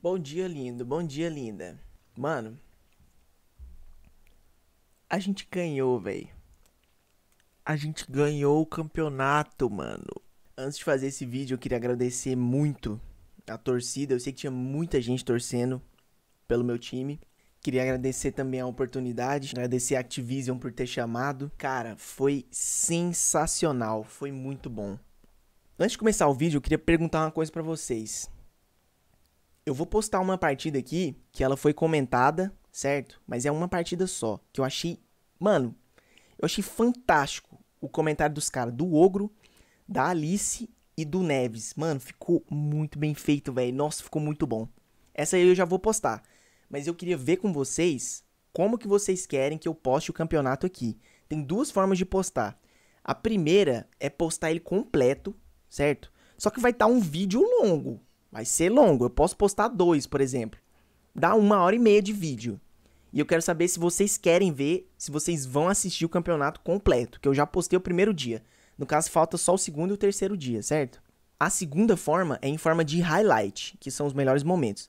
Bom dia, lindo. Bom dia, linda. Mano, a gente ganhou, velho. A gente ganhou o campeonato, mano. Antes de fazer esse vídeo, eu queria agradecer muito a torcida. Eu sei que tinha muita gente torcendo pelo meu time. Queria agradecer também a oportunidade, agradecer a Activision por ter chamado. Cara, foi sensacional, foi muito bom. Antes de começar o vídeo, eu queria perguntar uma coisa para vocês. Eu vou postar uma partida aqui que ela foi comentada, certo? Mas é uma partida só, que eu achei, mano, eu achei fantástico o comentário dos caras, do Ogro, da Alice e do Neves. Mano, ficou muito bem feito, velho. Nossa, ficou muito bom. Essa aí eu já vou postar. Mas eu queria ver com vocês como que vocês querem que eu poste o campeonato aqui. Tem duas formas de postar. A primeira é postar ele completo, certo? Só que vai estar tá um vídeo longo. Vai ser longo. Eu posso postar dois, por exemplo. Dá uma hora e meia de vídeo. E eu quero saber se vocês querem ver, se vocês vão assistir o campeonato completo, que eu já postei o primeiro dia. No caso, falta só o segundo e o terceiro dia, certo? A segunda forma é em forma de highlight, que são os melhores momentos.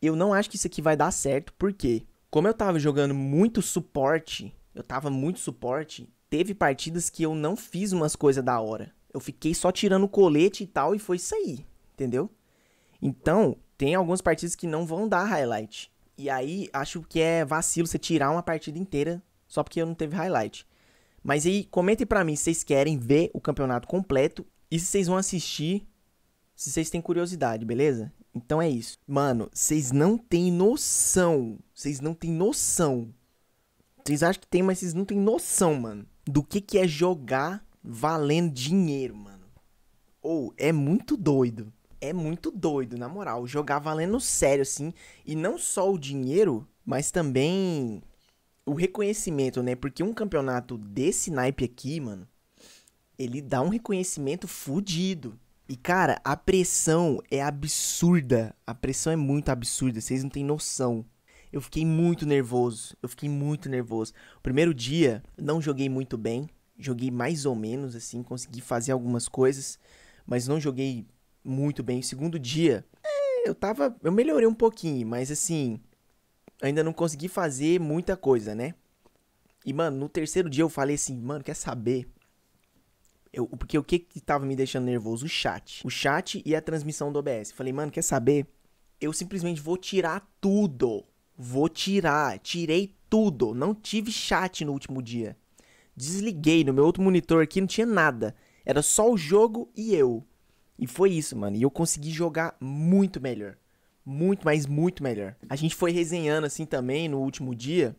Eu não acho que isso aqui vai dar certo, porque como eu tava jogando muito suporte, eu tava muito suporte, teve partidas que eu não fiz umas coisas da hora. Eu fiquei só tirando o colete e tal, e foi isso aí, entendeu? Então, tem alguns partidos que não vão dar highlight. E aí, acho que é vacilo você tirar uma partida inteira só porque eu não teve highlight. Mas aí, comentem para mim se vocês querem ver o campeonato completo e se vocês vão assistir, se vocês têm curiosidade, beleza? Então é isso. Mano, vocês não têm noção. Vocês não têm noção. Vocês acham que tem, mas vocês não têm noção, mano. Do que, que é jogar valendo dinheiro, mano. Ou oh, é muito doido é muito doido, na moral. Jogar valendo sério, assim. E não só o dinheiro, mas também o reconhecimento, né? Porque um campeonato desse naipe aqui, mano, ele dá um reconhecimento fudido. E, cara, a pressão é absurda. A pressão é muito absurda, vocês não têm noção. Eu fiquei muito nervoso. Eu fiquei muito nervoso. O primeiro dia, não joguei muito bem. Joguei mais ou menos, assim, consegui fazer algumas coisas, mas não joguei muito bem. O segundo dia, é, eu tava. Eu melhorei um pouquinho, mas assim. Ainda não consegui fazer muita coisa, né? E, mano, no terceiro dia eu falei assim, mano, quer saber? Eu, porque o que que tava me deixando nervoso? O chat. O chat e a transmissão do OBS. Falei, mano, quer saber? Eu simplesmente vou tirar tudo. Vou tirar. Tirei tudo. Não tive chat no último dia. Desliguei no meu outro monitor aqui, não tinha nada. Era só o jogo e eu. E foi isso, mano. E eu consegui jogar muito melhor. Muito, mas muito melhor. A gente foi resenhando assim também no último dia.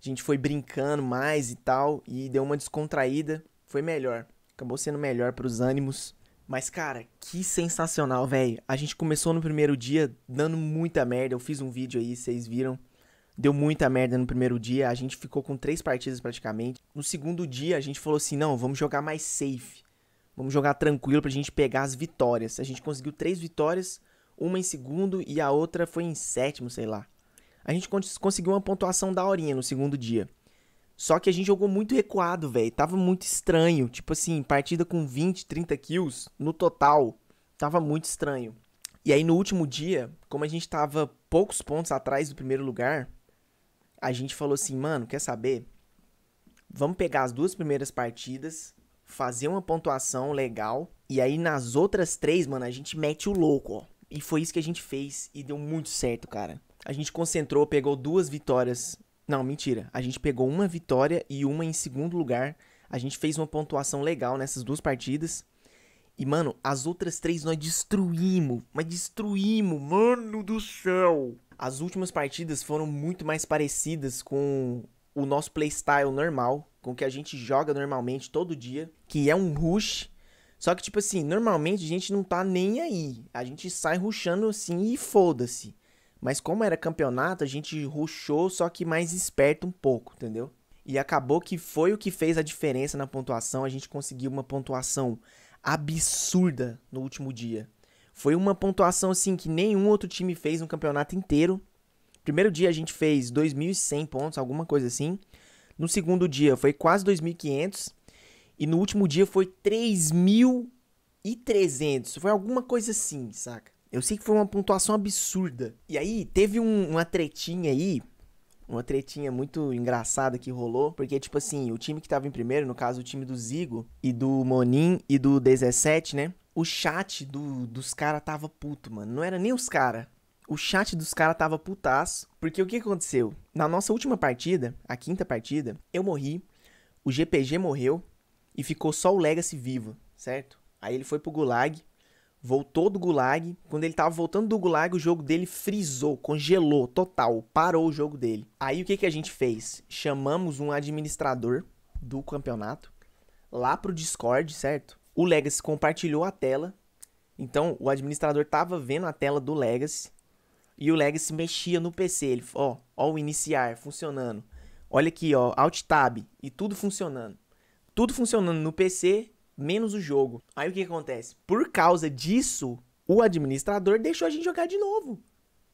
A gente foi brincando mais e tal. E deu uma descontraída. Foi melhor. Acabou sendo melhor pros ânimos. Mas, cara, que sensacional, velho. A gente começou no primeiro dia dando muita merda. Eu fiz um vídeo aí, vocês viram. Deu muita merda no primeiro dia. A gente ficou com três partidas praticamente. No segundo dia, a gente falou assim: não, vamos jogar mais safe. Vamos jogar tranquilo pra gente pegar as vitórias. A gente conseguiu três vitórias, uma em segundo e a outra foi em sétimo, sei lá. A gente conseguiu uma pontuação da horinha no segundo dia. Só que a gente jogou muito recuado, velho. Tava muito estranho. Tipo assim, partida com 20, 30 kills no total. Tava muito estranho. E aí no último dia, como a gente tava poucos pontos atrás do primeiro lugar, a gente falou assim, mano, quer saber? Vamos pegar as duas primeiras partidas fazer uma pontuação legal. E aí nas outras três, mano, a gente mete o louco, ó. E foi isso que a gente fez e deu muito certo, cara. A gente concentrou, pegou duas vitórias. Não, mentira. A gente pegou uma vitória e uma em segundo lugar. A gente fez uma pontuação legal nessas duas partidas. E, mano, as outras três nós destruímos. Mas destruímos, mano do céu. As últimas partidas foram muito mais parecidas com o nosso playstyle normal com o que a gente joga normalmente todo dia, que é um rush. Só que, tipo assim, normalmente a gente não tá nem aí. A gente sai ruxando assim e foda-se. Mas como era campeonato, a gente ruxou, só que mais esperto um pouco, entendeu? E acabou que foi o que fez a diferença na pontuação. A gente conseguiu uma pontuação absurda no último dia. Foi uma pontuação assim que nenhum outro time fez no campeonato inteiro. Primeiro dia a gente fez 2.100 pontos, alguma coisa assim. No segundo dia foi quase 2.500 e no último dia foi 3.300. Foi alguma coisa assim, saca? Eu sei que foi uma pontuação absurda. E aí teve um, uma tretinha aí, uma tretinha muito engraçada que rolou, porque tipo assim, o time que tava em primeiro, no caso o time do Zigo e do Monin e do 17, né? O chat do, dos caras tava puto, mano. Não era nem os caras o chat dos caras tava putaço. Porque o que aconteceu? Na nossa última partida, a quinta partida, eu morri, o GPG morreu e ficou só o Legacy vivo, certo? Aí ele foi pro Gulag, voltou do Gulag. Quando ele tava voltando do Gulag, o jogo dele frisou, congelou total, parou o jogo dele. Aí o que, que a gente fez? Chamamos um administrador do campeonato lá pro Discord, certo? O Legacy compartilhou a tela. Então o administrador tava vendo a tela do Legacy e o se mexia no PC. Ele, ó, ó o iniciar funcionando. Olha aqui, ó, Alt Tab e tudo funcionando. Tudo funcionando no PC, menos o jogo. Aí o que acontece? Por causa disso, o administrador deixou a gente jogar de novo.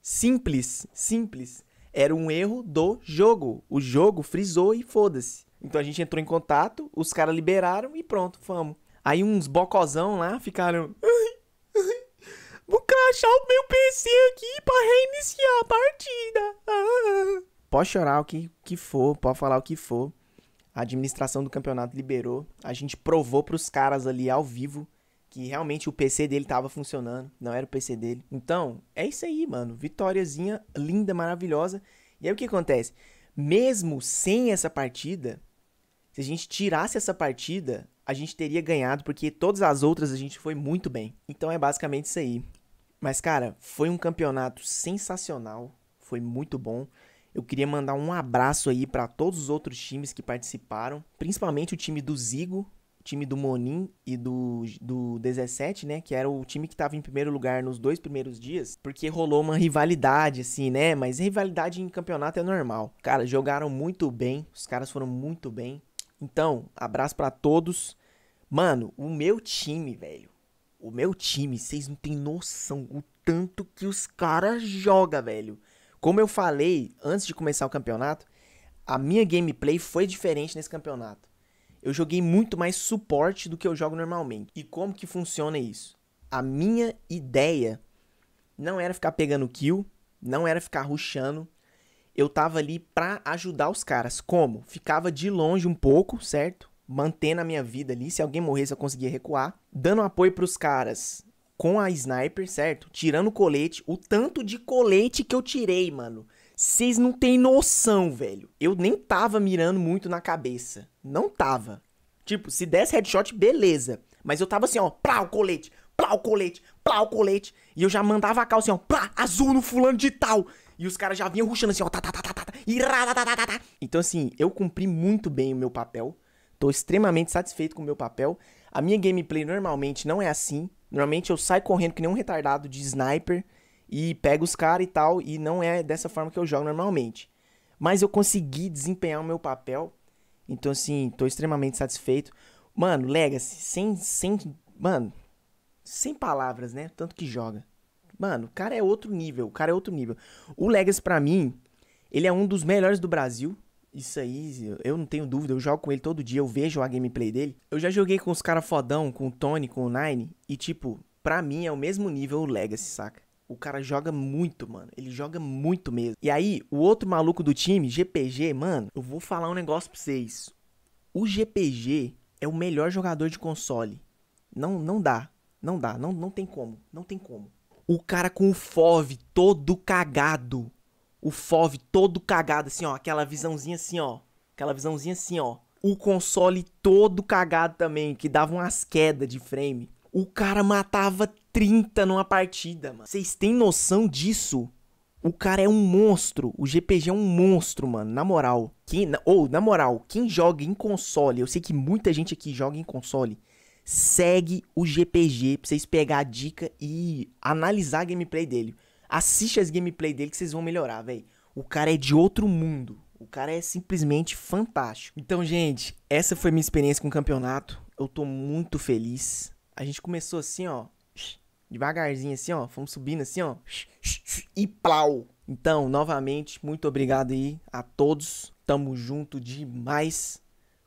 Simples, simples. Era um erro do jogo. O jogo frisou e foda-se. Então a gente entrou em contato, os caras liberaram e pronto, fomos. Aí uns bocozão lá ficaram. Hum, achar o meu PC aqui pra reiniciar a partida. Ah. Pode chorar o que, que for, pode falar o que for. A administração do campeonato liberou. A gente provou pros caras ali ao vivo que realmente o PC dele tava funcionando, não era o PC dele. Então, é isso aí, mano. Vitóriazinha linda, maravilhosa. E aí o que acontece? Mesmo sem essa partida, se a gente tirasse essa partida, a gente teria ganhado, porque todas as outras a gente foi muito bem. Então é basicamente isso aí. Mas, cara, foi um campeonato sensacional. Foi muito bom. Eu queria mandar um abraço aí para todos os outros times que participaram, principalmente o time do Zigo, o time do Monin e do, do 17, né? Que era o time que estava em primeiro lugar nos dois primeiros dias, porque rolou uma rivalidade, assim, né? Mas rivalidade em campeonato é normal. Cara, jogaram muito bem, os caras foram muito bem. Então, abraço para todos. Mano, o meu time, velho. O meu time, vocês não tem noção o tanto que os caras joga, velho. Como eu falei antes de começar o campeonato, a minha gameplay foi diferente nesse campeonato. Eu joguei muito mais suporte do que eu jogo normalmente. E como que funciona isso? A minha ideia não era ficar pegando kill, não era ficar rushando. Eu tava ali pra ajudar os caras. Como? Ficava de longe um pouco, certo? mantendo a minha vida ali. Se alguém morresse, eu conseguia recuar. Dando apoio pros caras com a sniper, certo? Tirando o colete. O tanto de colete que eu tirei, mano. Vocês não tem noção, velho. Eu nem tava mirando muito na cabeça. Não tava. Tipo, se desse headshot, beleza. Mas eu tava assim, ó, plá o colete, plá o colete, plá o colete. E eu já mandava a calça assim, ó, plá, azul no fulano de tal. E os caras já vinham ruxando assim, ó, tá, tá, tá, tá, tá, tá. e tá, tá, tá, tá. Então, assim, eu cumpri muito bem o meu papel. Tô extremamente satisfeito com o meu papel. A minha gameplay normalmente não é assim. Normalmente eu saio correndo que nem um retardado de sniper e pego os caras e tal, e não é dessa forma que eu jogo normalmente. Mas eu consegui desempenhar o meu papel. Então, assim, tô extremamente satisfeito. Mano, Legacy, sem. sem mano, sem palavras, né? Tanto que joga. Mano, o cara é outro nível. O cara é outro nível. O Legacy, para mim, ele é um dos melhores do Brasil. Isso aí, eu não tenho dúvida, eu jogo com ele todo dia, eu vejo a gameplay dele. Eu já joguei com os caras fodão, com o Tony, com o Nine, e tipo, pra mim é o mesmo nível o Legacy, saca? O cara joga muito, mano. Ele joga muito mesmo. E aí, o outro maluco do time, GPG, mano, eu vou falar um negócio pra vocês. O GPG é o melhor jogador de console. Não, não dá. Não dá. Não, não tem como. Não tem como. O cara com o FOV todo cagado o FOV todo cagado, assim, ó. Aquela visãozinha assim, ó. Aquela visãozinha assim, ó. O console todo cagado também, que dava umas quedas de frame. O cara matava 30 numa partida, mano. Vocês têm noção disso? O cara é um monstro. O GPG é um monstro, mano. Na moral. Quem, ou, na moral, quem joga em console, eu sei que muita gente aqui joga em console. Segue o GPG pra vocês pegar a dica e analisar a gameplay dele. Assiste as gameplay dele que vocês vão melhorar, velho. O cara é de outro mundo. O cara é simplesmente fantástico. Então, gente, essa foi minha experiência com o campeonato. Eu tô muito feliz. A gente começou assim, ó, devagarzinho assim, ó, fomos subindo assim, ó, e plau. Então, novamente, muito obrigado aí a todos. Tamo junto demais.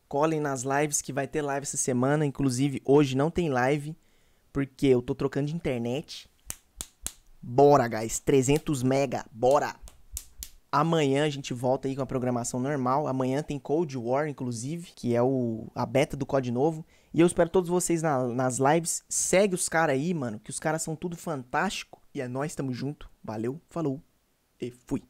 Colhem nas lives que vai ter live essa semana, inclusive hoje não tem live porque eu tô trocando de internet. Bora, guys. 300 mega. Bora. Amanhã a gente volta aí com a programação normal. Amanhã tem Cold War, inclusive, que é o, a beta do COD novo. E eu espero todos vocês na, nas lives. Segue os caras aí, mano, que os caras são tudo fantástico. E é nós, tamo junto. Valeu, falou e fui.